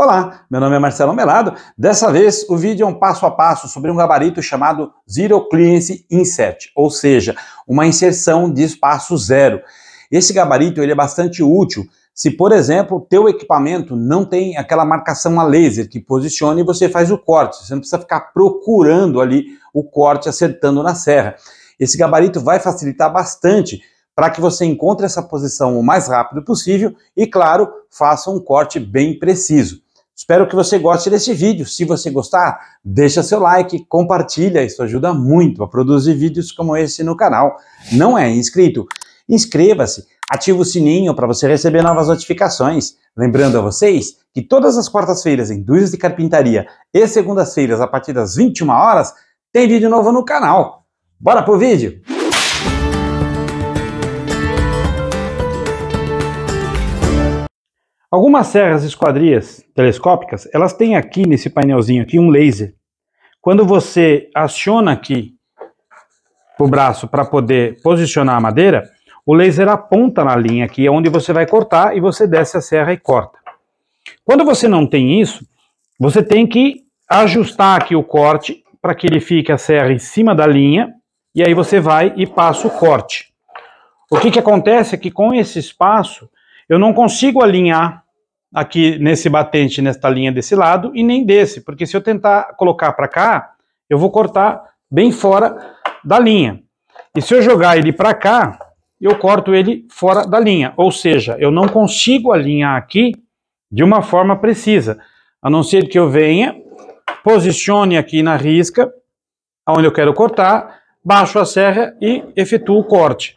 Olá, meu nome é Marcelo Melado. Dessa vez, o vídeo é um passo a passo sobre um gabarito chamado Zero Clearance Insert, ou seja, uma inserção de espaço zero. Esse gabarito ele é bastante útil se, por exemplo, teu equipamento não tem aquela marcação a laser que posiciona e você faz o corte. Você não precisa ficar procurando ali o corte acertando na serra. Esse gabarito vai facilitar bastante para que você encontre essa posição o mais rápido possível e, claro, faça um corte bem preciso. Espero que você goste desse vídeo. Se você gostar, deixa seu like, compartilha, isso ajuda muito a produzir vídeos como esse no canal. Não é inscrito? Inscreva-se, ative o sininho para você receber novas notificações. Lembrando a vocês que todas as quartas-feiras em Dúvidas de Carpintaria e segundas-feiras a partir das 21 horas tem vídeo novo no canal. Bora pro vídeo? Algumas serras esquadrias telescópicas, elas têm aqui nesse painelzinho aqui um laser. Quando você aciona aqui o braço para poder posicionar a madeira, o laser aponta na linha aqui, é onde você vai cortar e você desce a serra e corta. Quando você não tem isso, você tem que ajustar aqui o corte para que ele fique a serra em cima da linha e aí você vai e passa o corte. O que, que acontece é que com esse espaço eu não consigo alinhar aqui nesse batente, nesta linha desse lado, e nem desse, porque se eu tentar colocar para cá, eu vou cortar bem fora da linha. E se eu jogar ele para cá, eu corto ele fora da linha, ou seja, eu não consigo alinhar aqui de uma forma precisa, a não ser que eu venha, posicione aqui na risca, aonde eu quero cortar, baixo a serra e efetuo o corte.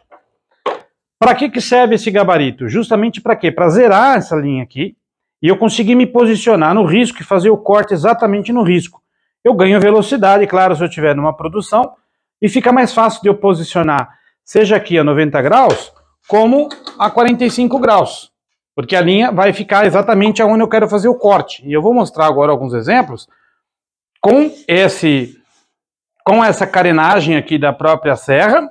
Para que, que serve esse gabarito? Justamente para quê? Para zerar essa linha aqui e eu consegui me posicionar no risco e fazer o corte exatamente no risco. Eu ganho velocidade, claro, se eu estiver numa produção, e fica mais fácil de eu posicionar, seja aqui a 90 graus, como a 45 graus. Porque a linha vai ficar exatamente aonde eu quero fazer o corte. E eu vou mostrar agora alguns exemplos com esse com essa carenagem aqui da própria serra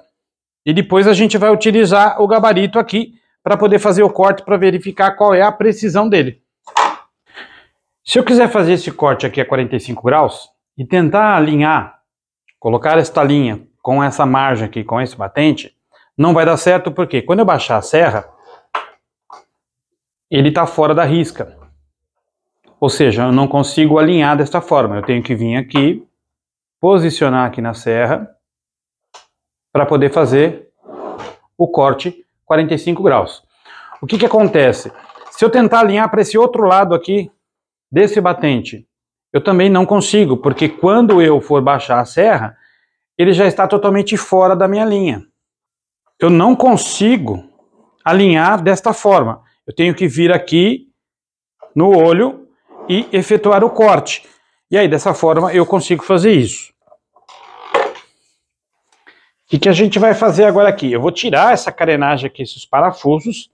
e depois a gente vai utilizar o gabarito aqui para poder fazer o corte para verificar qual é a precisão dele. Se eu quiser fazer esse corte aqui a 45 graus e tentar alinhar, colocar esta linha com essa margem aqui, com esse batente, não vai dar certo porque quando eu baixar a serra, ele está fora da risca. Ou seja, eu não consigo alinhar desta forma. Eu tenho que vir aqui, posicionar aqui na serra, para poder fazer o corte 45 graus. O que, que acontece? Se eu tentar alinhar para esse outro lado aqui, desse batente, eu também não consigo, porque quando eu for baixar a serra, ele já está totalmente fora da minha linha. Eu não consigo alinhar desta forma. Eu tenho que vir aqui no olho e efetuar o corte. E aí, dessa forma, eu consigo fazer isso. O que a gente vai fazer agora aqui? Eu vou tirar essa carenagem aqui, esses parafusos,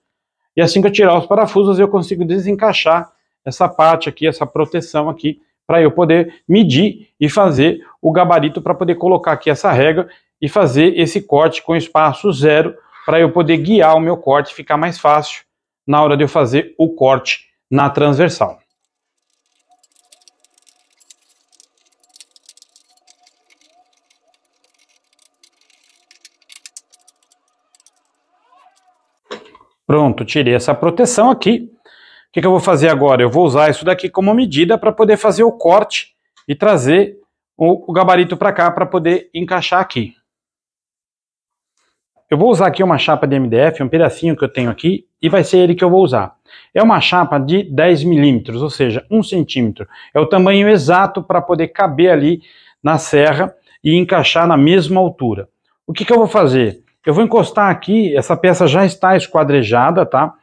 e assim que eu tirar os parafusos, eu consigo desencaixar essa parte aqui, essa proteção aqui, para eu poder medir e fazer o gabarito para poder colocar aqui essa régua e fazer esse corte com espaço zero para eu poder guiar o meu corte, e ficar mais fácil na hora de eu fazer o corte na transversal. Pronto, tirei essa proteção aqui que, que eu vou fazer agora? Eu vou usar isso daqui como medida para poder fazer o corte e trazer o, o gabarito para cá para poder encaixar aqui. Eu vou usar aqui uma chapa de MDF, um pedacinho que eu tenho aqui, e vai ser ele que eu vou usar. É uma chapa de 10 milímetros, ou seja, 1 centímetro. É o tamanho exato para poder caber ali na serra e encaixar na mesma altura. O que, que eu vou fazer? Eu vou encostar aqui, essa peça já está esquadrejada, tá?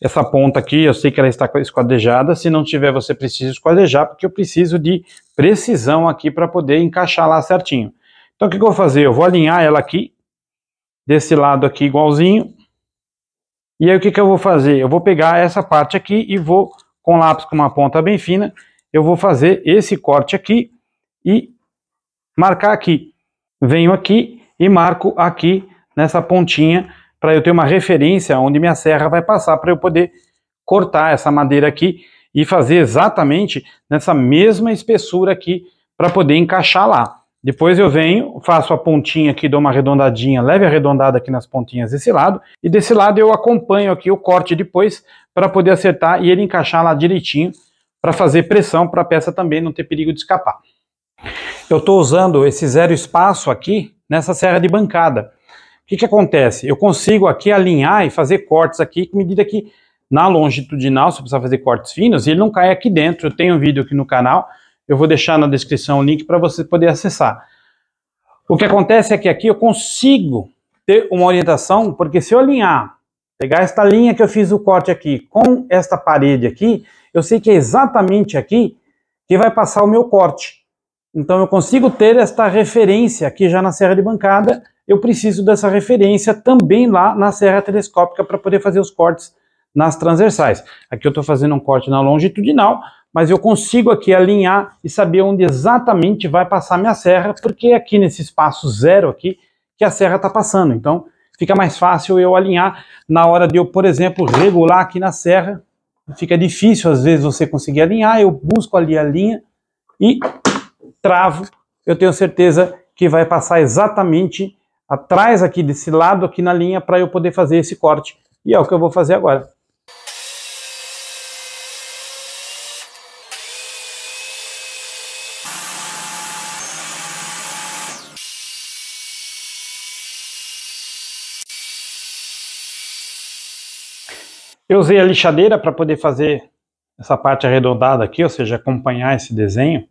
Essa ponta aqui, eu sei que ela está esquadrejada. Se não tiver, você precisa esquadrejar, porque eu preciso de precisão aqui para poder encaixar lá certinho. Então, o que, que eu vou fazer? Eu vou alinhar ela aqui, desse lado aqui igualzinho. E aí, o que, que eu vou fazer? Eu vou pegar essa parte aqui e vou, com lápis com uma ponta bem fina, eu vou fazer esse corte aqui e marcar aqui. Venho aqui e marco aqui nessa pontinha para eu ter uma referência onde minha serra vai passar, para eu poder cortar essa madeira aqui e fazer exatamente nessa mesma espessura aqui para poder encaixar lá. Depois eu venho, faço a pontinha aqui, dou uma arredondadinha, leve arredondada aqui nas pontinhas desse lado, e desse lado eu acompanho aqui o corte depois para poder acertar e ele encaixar lá direitinho para fazer pressão para a peça também não ter perigo de escapar. Eu estou usando esse zero espaço aqui nessa serra de bancada que, que acontece? Eu consigo aqui alinhar e fazer cortes aqui, com medida que na longitudinal, se eu precisar fazer cortes finos, ele não cai aqui dentro. Eu tenho um vídeo aqui no canal, eu vou deixar na descrição o link para você poder acessar. O que acontece é que aqui eu consigo ter uma orientação, porque se eu alinhar, pegar esta linha que eu fiz o corte aqui com esta parede aqui, eu sei que é exatamente aqui que vai passar o meu corte. Então eu consigo ter esta referência aqui já na serra de bancada eu preciso dessa referência também lá na serra telescópica para poder fazer os cortes nas transversais. Aqui eu estou fazendo um corte na longitudinal, mas eu consigo aqui alinhar e saber onde exatamente vai passar minha serra, porque é aqui nesse espaço zero aqui que a serra está passando. Então fica mais fácil eu alinhar na hora de eu, por exemplo, regular aqui na serra. Fica difícil às vezes você conseguir alinhar, eu busco ali a linha e travo. Eu tenho certeza que vai passar exatamente atrás aqui desse lado aqui na linha para eu poder fazer esse corte. E é o que eu vou fazer agora. Eu usei a lixadeira para poder fazer essa parte arredondada aqui, ou seja, acompanhar esse desenho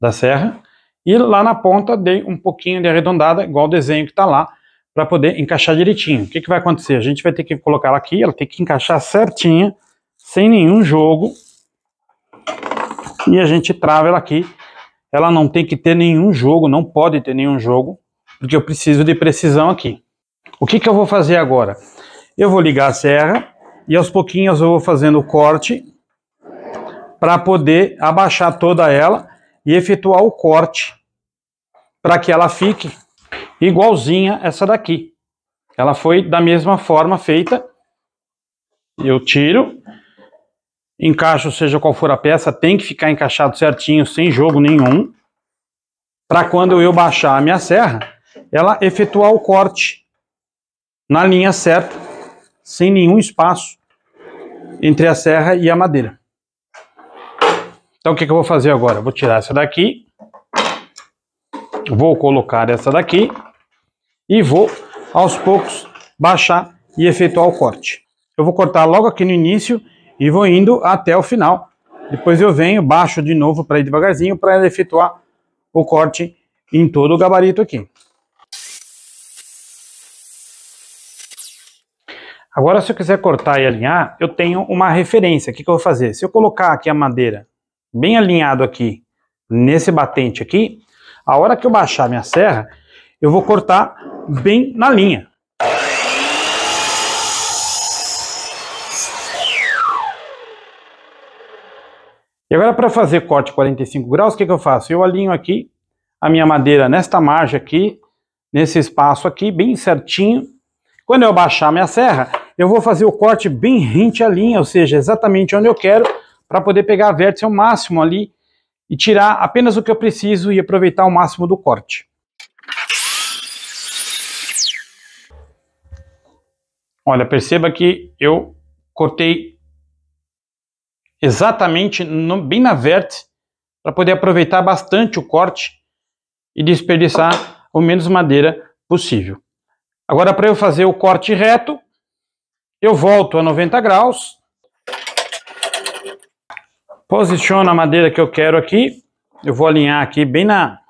da serra e lá na ponta dei um pouquinho de arredondada, igual o desenho que está lá, para poder encaixar direitinho. O que, que vai acontecer? A gente vai ter que colocar ela aqui, ela tem que encaixar certinha, sem nenhum jogo, e a gente trava ela aqui. Ela não tem que ter nenhum jogo, não pode ter nenhum jogo, porque eu preciso de precisão aqui. O que, que eu vou fazer agora? Eu vou ligar a serra e aos pouquinhos eu vou fazendo o corte para poder abaixar toda ela e efetuar o corte para que ela fique igualzinha essa daqui. Ela foi da mesma forma feita. Eu tiro, encaixo, seja qual for a peça, tem que ficar encaixado certinho, sem jogo nenhum, para quando eu baixar a minha serra, ela efetuar o corte na linha certa, sem nenhum espaço entre a serra e a madeira. Então o que, que eu vou fazer agora? vou tirar essa daqui, vou colocar essa daqui e vou aos poucos baixar e efetuar o corte. Eu vou cortar logo aqui no início e vou indo até o final. Depois eu venho, baixo de novo para ir devagarzinho para efetuar o corte em todo o gabarito aqui. Agora se eu quiser cortar e alinhar, eu tenho uma referência. O que, que eu vou fazer? Se eu colocar aqui a madeira bem alinhado aqui, nesse batente aqui, a hora que eu baixar minha serra, eu vou cortar bem na linha. E agora para fazer corte 45 graus, o que, que eu faço? Eu alinho aqui a minha madeira nesta margem aqui, nesse espaço aqui, bem certinho. Quando eu baixar minha serra, eu vou fazer o corte bem rente à linha, ou seja, exatamente onde eu quero, para poder pegar a vértice ao máximo ali e tirar apenas o que eu preciso e aproveitar o máximo do corte. Olha, perceba que eu cortei exatamente no, bem na vértice para poder aproveitar bastante o corte e desperdiçar o menos madeira possível. Agora, para eu fazer o corte reto, eu volto a 90 graus, Posiciono a madeira que eu quero aqui. Eu vou alinhar aqui bem na...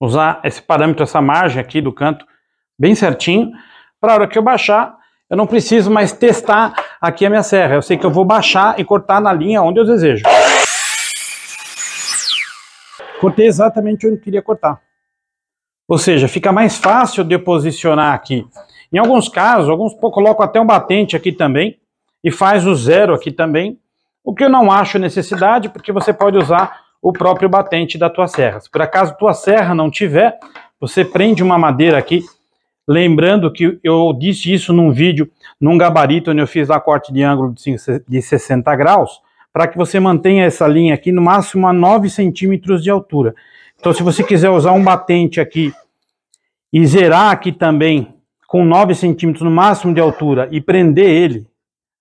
Usar esse parâmetro, essa margem aqui do canto, bem certinho. Para a hora que eu baixar, eu não preciso mais testar aqui a minha serra. Eu sei que eu vou baixar e cortar na linha onde eu desejo. Cortei exatamente onde eu queria cortar. Ou seja, fica mais fácil de eu posicionar aqui. Em alguns casos, alguns coloco até um batente aqui também e faz o zero aqui também o que eu não acho necessidade, porque você pode usar o próprio batente da tua serra. Se por acaso tua serra não tiver, você prende uma madeira aqui. Lembrando que eu disse isso num vídeo, num gabarito, onde eu fiz lá corte de ângulo de 60 graus, para que você mantenha essa linha aqui no máximo a 9 centímetros de altura. Então se você quiser usar um batente aqui e zerar aqui também com 9 centímetros no máximo de altura e prender ele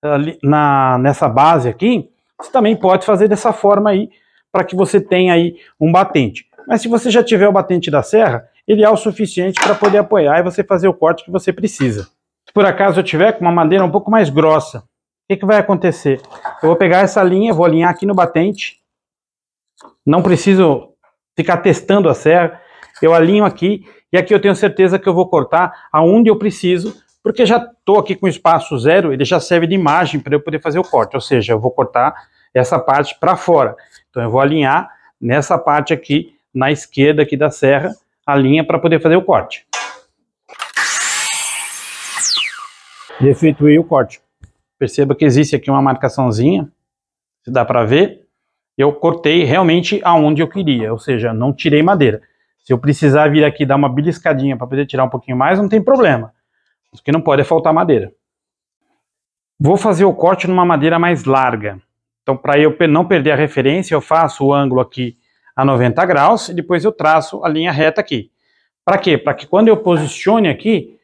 ali, na, nessa base aqui, você também pode fazer dessa forma aí, para que você tenha aí um batente. Mas se você já tiver o batente da serra, ele é o suficiente para poder apoiar e você fazer o corte que você precisa. Se por acaso eu tiver com uma madeira um pouco mais grossa, o que, que vai acontecer? Eu vou pegar essa linha, vou alinhar aqui no batente, não preciso ficar testando a serra, eu alinho aqui e aqui eu tenho certeza que eu vou cortar aonde eu preciso porque já estou aqui com espaço zero, ele já serve de imagem para eu poder fazer o corte, ou seja, eu vou cortar essa parte para fora. Então eu vou alinhar nessa parte aqui, na esquerda aqui da serra, a linha para poder fazer o corte. E efetuei o corte. Perceba que existe aqui uma marcaçãozinha, se dá para ver. Eu cortei realmente aonde eu queria, ou seja, não tirei madeira. Se eu precisar vir aqui dar uma beliscadinha para poder tirar um pouquinho mais, não tem problema. O que não pode é faltar madeira. Vou fazer o corte numa madeira mais larga. Então, para eu não perder a referência, eu faço o ângulo aqui a 90 graus e depois eu traço a linha reta aqui. Para quê? Para que quando eu posicione aqui,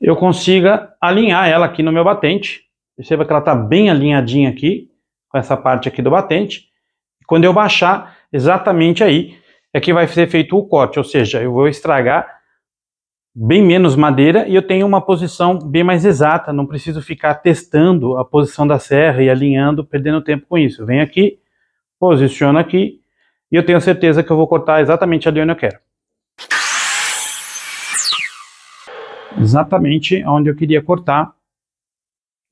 eu consiga alinhar ela aqui no meu batente. Perceba que ela está bem alinhadinha aqui, com essa parte aqui do batente. Quando eu baixar, exatamente aí, é que vai ser feito o corte, ou seja, eu vou estragar bem menos madeira e eu tenho uma posição bem mais exata, não preciso ficar testando a posição da serra e alinhando, perdendo tempo com isso. Vem venho aqui, posiciono aqui e eu tenho certeza que eu vou cortar exatamente ali onde eu quero. Exatamente onde eu queria cortar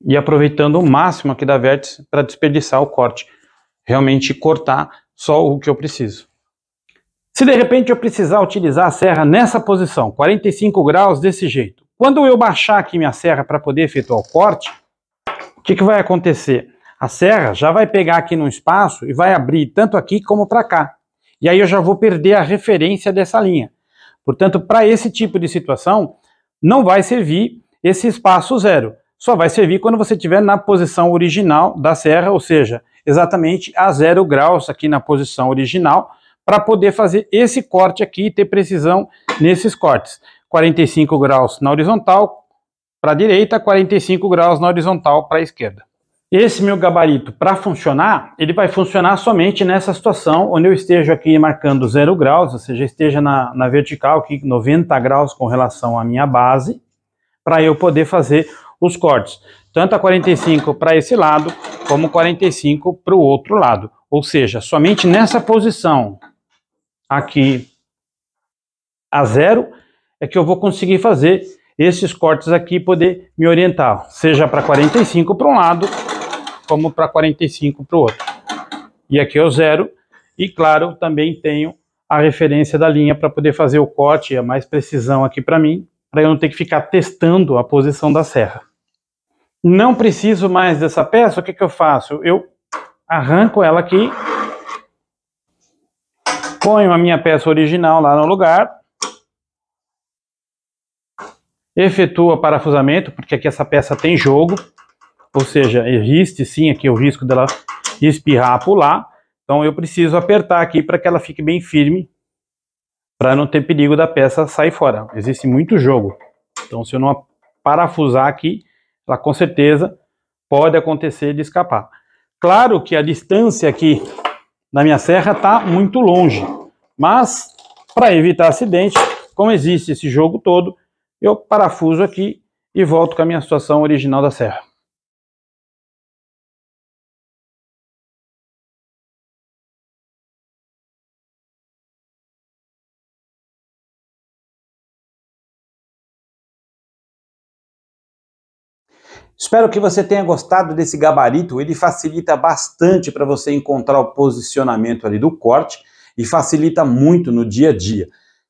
e aproveitando o máximo aqui da vértice para desperdiçar o corte. Realmente cortar só o que eu preciso. Se de repente eu precisar utilizar a serra nessa posição, 45 graus, desse jeito, quando eu baixar aqui minha serra para poder efetuar o corte, o que, que vai acontecer? A serra já vai pegar aqui no espaço e vai abrir tanto aqui como para cá. E aí eu já vou perder a referência dessa linha. Portanto, para esse tipo de situação, não vai servir esse espaço zero. Só vai servir quando você estiver na posição original da serra, ou seja, exatamente a zero graus aqui na posição original, para poder fazer esse corte aqui e ter precisão nesses cortes. 45 graus na horizontal para a direita, 45 graus na horizontal para a esquerda. Esse meu gabarito, para funcionar, ele vai funcionar somente nessa situação onde eu esteja aqui marcando 0 graus, ou seja, esteja na, na vertical aqui 90 graus com relação à minha base, para eu poder fazer os cortes, tanto a 45 para esse lado, como 45 para o outro lado. Ou seja, somente nessa posição, aqui a zero, é que eu vou conseguir fazer esses cortes aqui poder me orientar, seja para 45 para um lado, como para 45 para o outro. E aqui é o zero, e claro, também tenho a referência da linha para poder fazer o corte, a é mais precisão aqui para mim, para eu não ter que ficar testando a posição da serra. Não preciso mais dessa peça, o que, que eu faço? Eu arranco ela aqui Ponho a minha peça original lá no lugar. Efetua parafusamento, porque aqui essa peça tem jogo. Ou seja, existe sim aqui o risco dela espirrar, pular. Então eu preciso apertar aqui para que ela fique bem firme, para não ter perigo da peça sair fora. Existe muito jogo. Então se eu não parafusar aqui, ela com certeza pode acontecer de escapar. Claro que a distância aqui da minha serra está muito longe. Mas, para evitar acidente, como existe esse jogo todo, eu parafuso aqui e volto com a minha situação original da serra. Espero que você tenha gostado desse gabarito, ele facilita bastante para você encontrar o posicionamento ali do corte e facilita muito no dia a dia.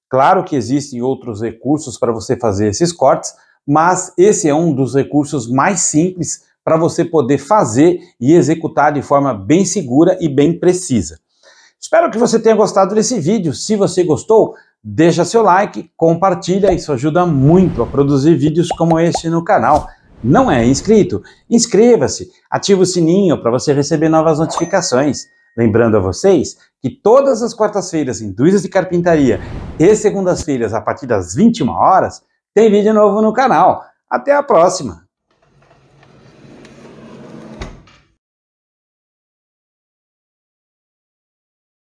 Claro que existem outros recursos para você fazer esses cortes, mas esse é um dos recursos mais simples para você poder fazer e executar de forma bem segura e bem precisa. Espero que você tenha gostado desse vídeo. Se você gostou, deixa seu like, compartilha, isso ajuda muito a produzir vídeos como esse no canal não é inscrito, inscreva-se, ative o sininho para você receber novas notificações. Lembrando a vocês que todas as quartas-feiras em Duizas de Carpintaria e segundas-feiras a partir das 21 horas tem vídeo novo no canal. Até a próxima!